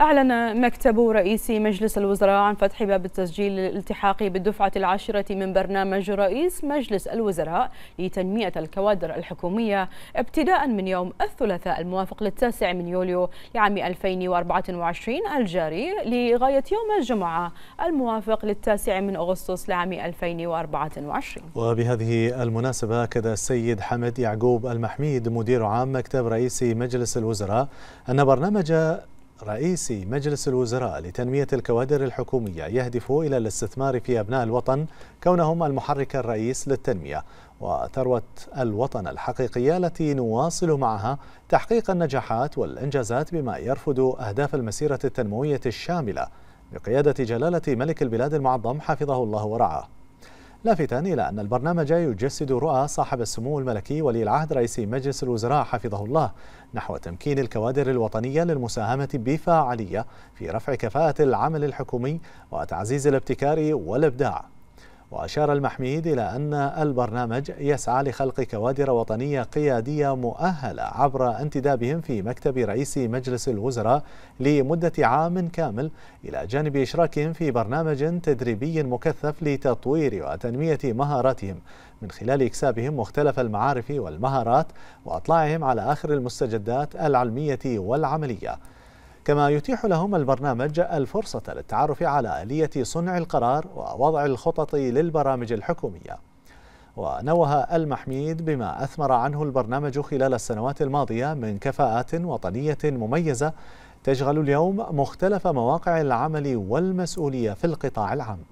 أعلن مكتب رئيس مجلس الوزراء عن فتح باب التسجيل الالتحاقي بالدفعة العاشرة من برنامج رئيس مجلس الوزراء لتنمية الكوادر الحكومية ابتداء من يوم الثلاثاء الموافق للتاسع من يوليو لعام 2024 الجاري لغاية يوم الجمعة الموافق للتاسع من أغسطس لعام 2024 وبهذه المناسبة أكد السيد حمد يعقوب المحميد مدير عام مكتب رئيس مجلس الوزراء أن برنامج رئيس مجلس الوزراء لتنمية الكوادر الحكومية يهدف إلى الاستثمار في أبناء الوطن كونهم المحرك الرئيس للتنمية وثروة الوطن الحقيقية التي نواصل معها تحقيق النجاحات والإنجازات بما يرفض أهداف المسيرة التنموية الشاملة بقيادة جلالة ملك البلاد المعظم حفظه الله ورعاه لافتا إلى أن البرنامج يجسد رؤى صاحب السمو الملكي ولي العهد رئيس مجلس الوزراء حفظه الله نحو تمكين الكوادر الوطنية للمساهمة بفاعلية في رفع كفاءة العمل الحكومي وتعزيز الابتكار والإبداع وأشار المحميد إلى أن البرنامج يسعى لخلق كوادر وطنية قيادية مؤهلة عبر انتدابهم في مكتب رئيس مجلس الوزراء لمدة عام كامل إلى جانب إشراكهم في برنامج تدريبي مكثف لتطوير وتنمية مهاراتهم من خلال إكسابهم مختلف المعارف والمهارات وأطلاعهم على آخر المستجدات العلمية والعملية كما يتيح لهم البرنامج الفرصة للتعرف على آلية صنع القرار ووضع الخطط للبرامج الحكومية ونوه المحميد بما أثمر عنه البرنامج خلال السنوات الماضية من كفاءات وطنية مميزة تشغل اليوم مختلف مواقع العمل والمسؤولية في القطاع العام